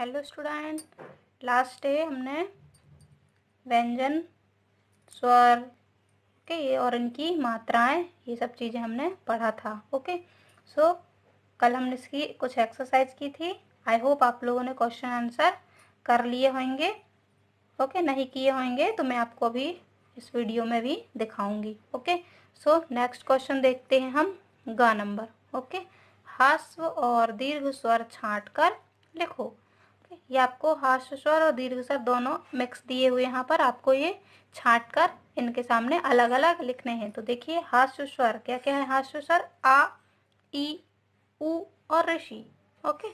hello student last day हमने व्यंजन स्वर ओके ये और इनकी मात्राएं ये सब चीज़ें हमने पढ़ा था ओके सो so, कल हमने इसकी कुछ एक्सरसाइज की थी आई होप आप लोगों ने क्वेश्चन आंसर कर लिए होंगे ओके नहीं किए होंगे तो मैं आपको अभी इस वीडियो में भी दिखाऊंगी ओके सो नेक्स्ट क्वेश्चन देखते हैं हम ग नंबर ओके हास्व और दीर्घ स्वर छाँट कर लिखो ये आपको हार्श स्वर और दीर्घ स्वर दोनों मिक्स दिए हुए यहाँ पर आपको ये छाट कर इनके सामने अलग अलग लिखने हैं तो देखिए हास्य स्वर क्या क्या है हास्य स्वर आ ई उ और ऋषि ओके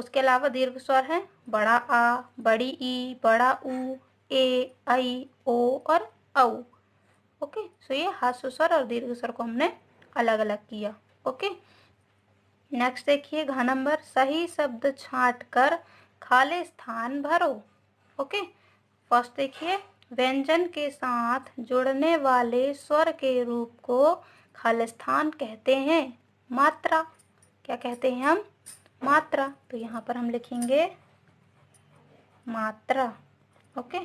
उसके अलावा दीर्घ स्वर है बड़ा आ बड़ी ई बड़ा उ ए आई ओ और औ ओके सो ये हास्य स्वर और दीर्घ स्वर को हमने अलग अलग किया ओके नेक्स्ट देखिए घा नंबर सही शब्द छाट कर खाली स्थान भरो ओके फर्स्ट देखिए व्यंजन के साथ जुड़ने वाले स्वर के रूप को खालिस्थान कहते हैं मात्रा क्या कहते हैं हम मात्रा तो यहाँ पर हम लिखेंगे मात्रा ओके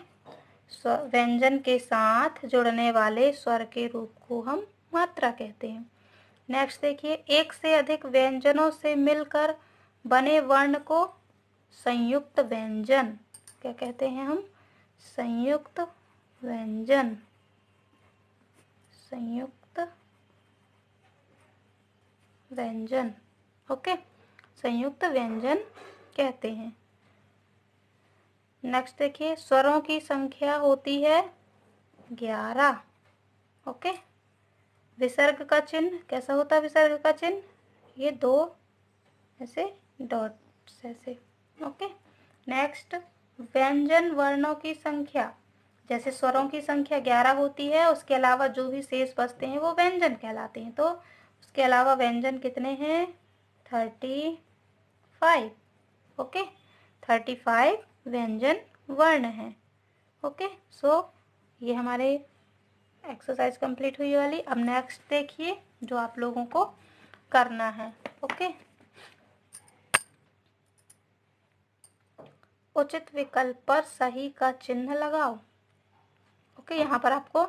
व्यंजन के साथ जुड़ने वाले स्वर के रूप को हम मात्रा कहते हैं नेक्स्ट देखिए एक से अधिक व्यंजनों से मिलकर बने वर्ण को संयुक्त व्यंजन क्या कहते हैं हम संयुक्त व्यंजन संयुक्त व्यंजन ओके संयुक्त व्यंजन कहते हैं नेक्स्ट देखिए स्वरों की संख्या होती है ग्यारह ओके विसर्ग का चिन्ह कैसा होता है विसर्ग का चिन्ह ये दो ऐसे डॉट्स ऐसे ओके नेक्स्ट व्यंजन वर्णों की संख्या जैसे स्वरों की संख्या ग्यारह होती है उसके अलावा जो भी शेष बचते हैं वो व्यंजन कहलाते हैं तो उसके अलावा व्यंजन कितने हैं thirty five okay thirty five व्यंजन वर्ण हैं ओके सो ये हमारे एक्सरसाइज कंप्लीट हुई वाली अब नेक्स्ट देखिए जो आप लोगों को करना है ओके उचित विकल्प पर सही का चिन्ह लगाओ ओके यहाँ पर आपको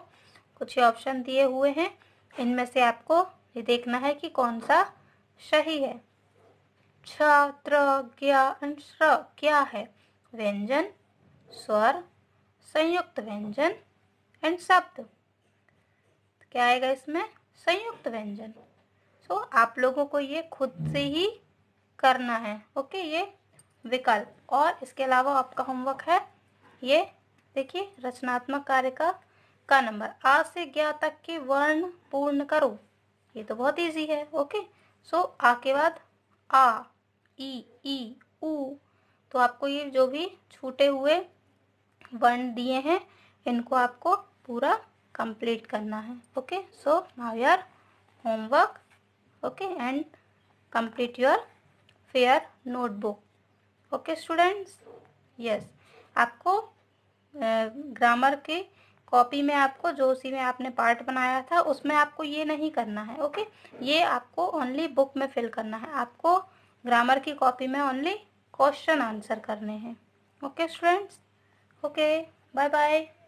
कुछ ऑप्शन दिए हुए हैं इनमें से आपको ये देखना है कि कौन सा सही है छ क्या है व्यंजन स्वर संयुक्त व्यंजन एंड शब्द क्या आएगा इसमें संयुक्त व्यंजन सो so, आप लोगों को ये खुद से ही करना है ओके okay, ये विकल्प और इसके अलावा आपका होमवर्क है ये देखिए रचनात्मक कार्य का का नंबर आ से ग्यारह तक के वर्ण पूर्ण करो ये तो बहुत इजी है ओके सो आ के बाद आ ई ई उ तो आपको ये जो भी छूटे हुए वर्ण दिए हैं इनको आपको पूरा कंप्लीट करना है okay so now your homework okay and complete your fair notebook okay students yes आपको ग्रामर के कॉपी में आपको जो उसी में आपने पार्ट बनाया था उसमें आपको ये नहीं करना है ओके ये आपको ओनली बुक में फिल करना है आपको ग्रामर की कॉपी में ओनली क्वेश्चन आंसर करने हैं okay students okay bye bye